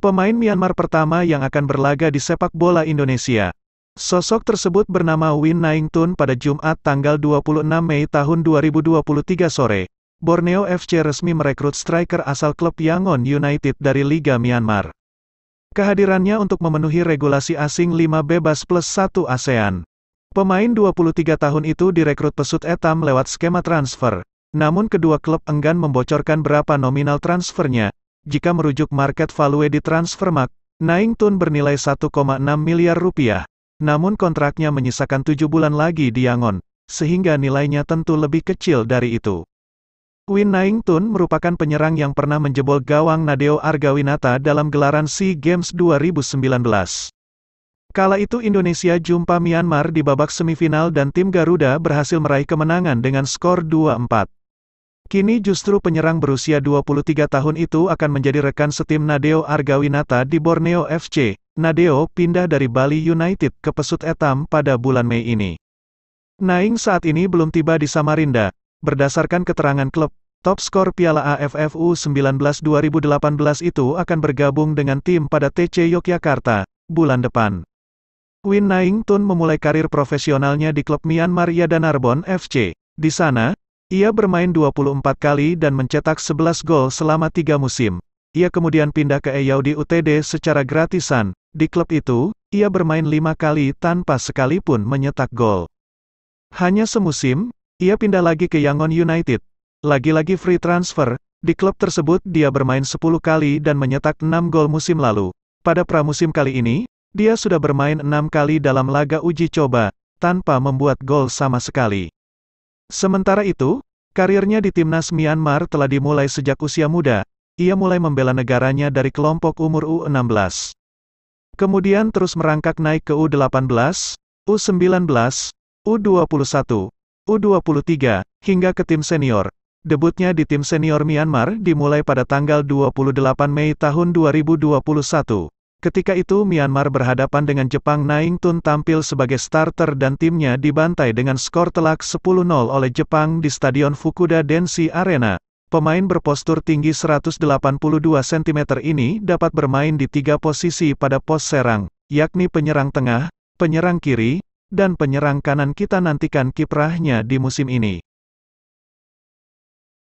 Pemain Myanmar pertama yang akan berlaga di sepak bola Indonesia. Sosok tersebut bernama Win Naing Tun pada Jumat tanggal 26 Mei tahun 2023 sore. Borneo FC resmi merekrut striker asal klub Yangon United dari Liga Myanmar. Kehadirannya untuk memenuhi regulasi asing 5 bebas plus 1 ASEAN. Pemain 23 tahun itu direkrut pesut etam lewat skema transfer. Namun kedua klub enggan membocorkan berapa nominal transfernya, jika merujuk market value di Transfermarkt, Tun bernilai 1,6 miliar rupiah. Namun kontraknya menyisakan 7 bulan lagi di Yangon, sehingga nilainya tentu lebih kecil dari itu. Win Tun merupakan penyerang yang pernah menjebol gawang Nadeo Argawinata dalam gelaran SEA Games 2019. Kala itu Indonesia jumpa Myanmar di babak semifinal dan tim Garuda berhasil meraih kemenangan dengan skor 2-4. Kini justru penyerang berusia 23 tahun itu akan menjadi rekan setim Nadeo Argawinata di Borneo FC. Nadeo pindah dari Bali United ke Pesut Etam pada bulan Mei ini. Naing saat ini belum tiba di Samarinda. Berdasarkan keterangan klub, top skor Piala AFF U19 2018 itu akan bergabung dengan tim pada TC Yogyakarta, bulan depan. Win Naing Tun memulai karir profesionalnya di klub Myanmar Yadanarbon FC. Di sana, ia bermain 24 kali dan mencetak 11 gol selama tiga musim. Ia kemudian pindah ke Eyaudi UTD secara gratisan. Di klub itu, ia bermain lima kali tanpa sekalipun menyetak gol. Hanya semusim, ia pindah lagi ke Yangon United. Lagi-lagi free transfer, di klub tersebut dia bermain 10 kali dan menyetak 6 gol musim lalu. Pada pramusim kali ini, dia sudah bermain 6 kali dalam laga uji coba, tanpa membuat gol sama sekali. Sementara itu, karirnya di timnas Myanmar telah dimulai sejak usia muda, ia mulai membela negaranya dari kelompok umur U16. Kemudian terus merangkak naik ke U18, U19, U21, U23, hingga ke tim senior. Debutnya di tim senior Myanmar dimulai pada tanggal 28 Mei tahun 2021. Ketika itu Myanmar berhadapan dengan Jepang Naing Tun tampil sebagai starter dan timnya dibantai dengan skor telak 10-0 oleh Jepang di Stadion Fukuda Densi Arena. Pemain berpostur tinggi 182 cm ini dapat bermain di tiga posisi pada pos serang, yakni penyerang tengah, penyerang kiri, dan penyerang kanan kita nantikan kiprahnya di musim ini.